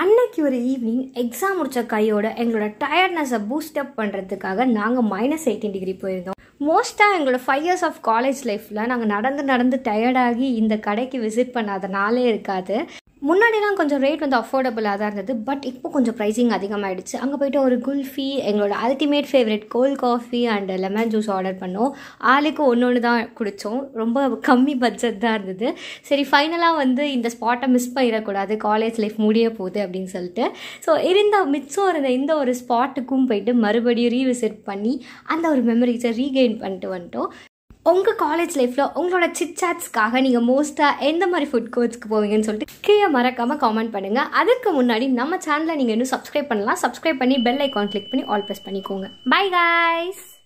அன்னைக்கு ஒரு evening exam முடித்த கையோட எங்களோட டயர்ட்னஸை பூஸ்ட் அப் பண்ணுறதுக்காக நாங்கள் மைனஸ் எயிட்டீன் டிகிரி போயிருந்தோம் மோஸ்ட்டாக எங்களோட ஃபைவ் இயர்ஸ் ஆஃப் காலேஜ் லைஃப்பில் நாங்கள் நடந்து நடந்து டயர்டாகி இந்த கடைக்கு விசிட் பண்ணாத நாளே இருக்காது முன்னாடிலாம் கொஞ்சம் ரேட் வந்து அஃபோர்டபுளாக தான் இருந்தது பட் இப்போ கொஞ்சம் ப்ரைஸிங் அதிகமாகிடுச்சு அங்கே போய்ட்டு ஒரு குல்ஃபி எங்களோட ultimate favourite cold coffee and lemon juice order பண்ணோம் ஆளுக்கு ஒன்று ஒன்று தான் குடித்தோம் ரொம்ப கம்மி பட்ஜெட் தான் இருந்தது சரி ஃபைனலாக வந்து இந்த ஸ்பாட்டை மிஸ் பண்ணிடக்கூடாது காலேஜ் லைஃப் முடிய போகுது அப்படின்னு சொல்லிட்டு ஸோ இருந்த மிச்சம் இருந்த இந்த ஒரு ஸ்பாட்டுக்கும் போயிட்டு மறுபடியும் ரீவிசிட் பண்ணி அந்த ஒரு மெமரிஸை ரீகெயின் பண்ணிட்டு வந்துட்டோம் உங்கள் காலேஜ் லைஃப்பில் உங்களோட சிட் சாட்ஸ்க்காக நீங்கள் மோஸ்ட்டாக எந்த மாதிரி ஃபுட் கோர்ட்ஸ்க்கு போவீங்கன்னு சொல்லிட்டு கீழே மறக்காமல் காமெண்ட் பண்ணுங்கள் அதுக்கு முன்னாடி நம்ம சேனலை நீங்கள் இன்னும் சப்ஸ்கிரைப் பண்ணலாம் சப்ஸ்கிரைப் பண்ணி பெல் ஐக்கான் கிளிக் பண்ணி ஆல் ப்ரெஸ் பண்ணிக்கோங்க பை காய்ஸ்